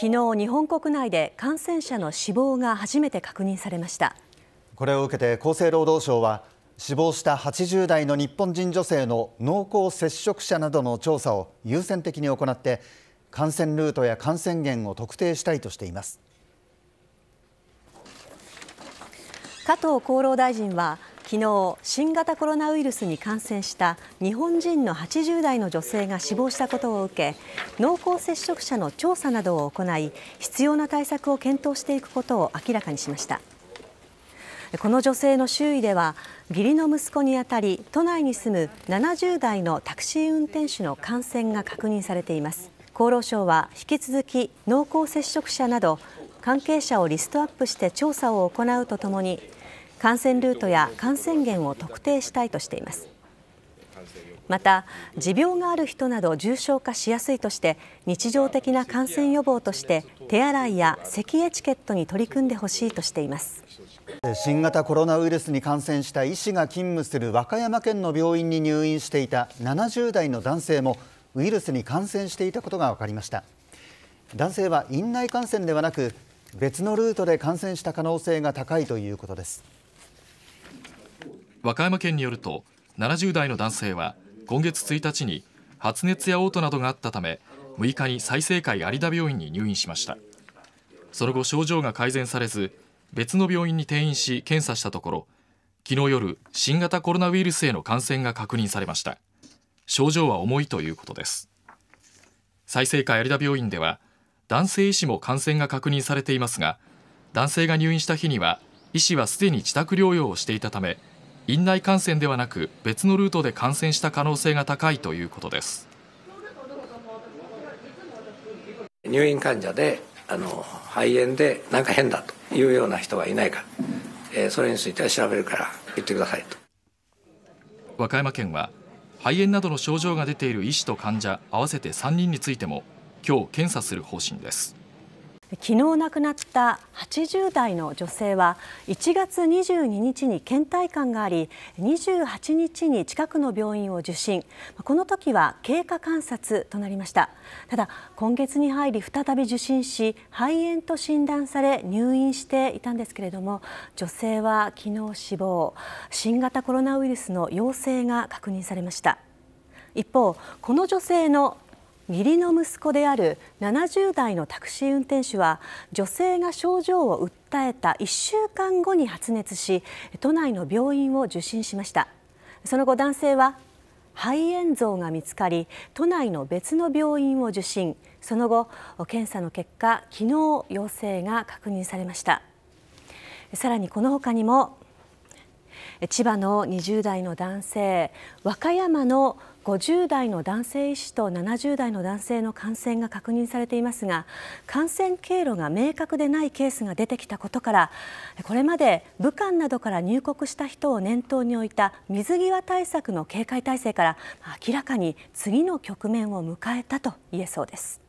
昨日、日本国内で感染者の死亡が初めて確認されましたこれを受けて厚生労働省は死亡した80代の日本人女性の濃厚接触者などの調査を優先的に行って感染ルートや感染源を特定したいとしています加藤厚労大臣は昨日新型コロナウイルスに感染した日本人の80代の女性が死亡したことを受け濃厚接触者の調査などを行い必要な対策を検討していくことを明らかにしましたこの女性の周囲では義理の息子にあたり都内に住む70代のタクシー運転手の感染が確認されています厚労省は引き続き濃厚接触者など関係者をリストアップして調査を行うとともに感染ルートや感染源を特定したいとしています。また、持病がある人など重症化しやすいとして日常的な感染予防として手洗いや咳エチケットに取り組んでほしいとしています新型コロナウイルスに感染した医師が勤務する和歌山県の病院に入院していた70代の男性もウイルスに感染していたことが分かりました男性は院内感染ではなく別のルートで感染した可能性が高いということです。和歌山県によると70代の男性は今月1日に発熱や嘔吐などがあったため6日に済生会有田病院に入院しましたその後症状が改善されず別の病院に転院し検査したところ昨日夜新型コロナウイルスへの感染が確認されました症状は重いということです済生会有田病院では男性医師も感染が確認されていますが男性が入院した日には医師はすでに自宅療養をしていたため院内感染ではなく別のルートで感染した可能性が高いということです入院患者であの肺炎でなんか変だというような人はいないか、えー、それについては調べるから言ってくださいと和歌山県は肺炎などの症状が出ている医師と患者合わせて3人についても今日検査する方針です。昨日亡くなった80代の女性は1月22日に倦怠感があり28日に近くの病院を受診この時は経過観察となりましたただ今月に入り再び受診し肺炎と診断され入院していたんですけれども女性は昨日死亡新型コロナウイルスの陽性が確認されました一方この女性の義理の息子である70代のタクシー運転手は女性が症状を訴えた1週間後に発熱し都内の病院を受診しましたその後男性は肺炎像が見つかり都内の別の病院を受診その後検査の結果昨日陽性が確認されましたさらにこの他にも千葉の20代の男性和歌山の50代の男性医師と70代の男性の感染が確認されていますが感染経路が明確でないケースが出てきたことからこれまで武漢などから入国した人を念頭に置いた水際対策の警戒態勢から明らかに次の局面を迎えたと言えそうです。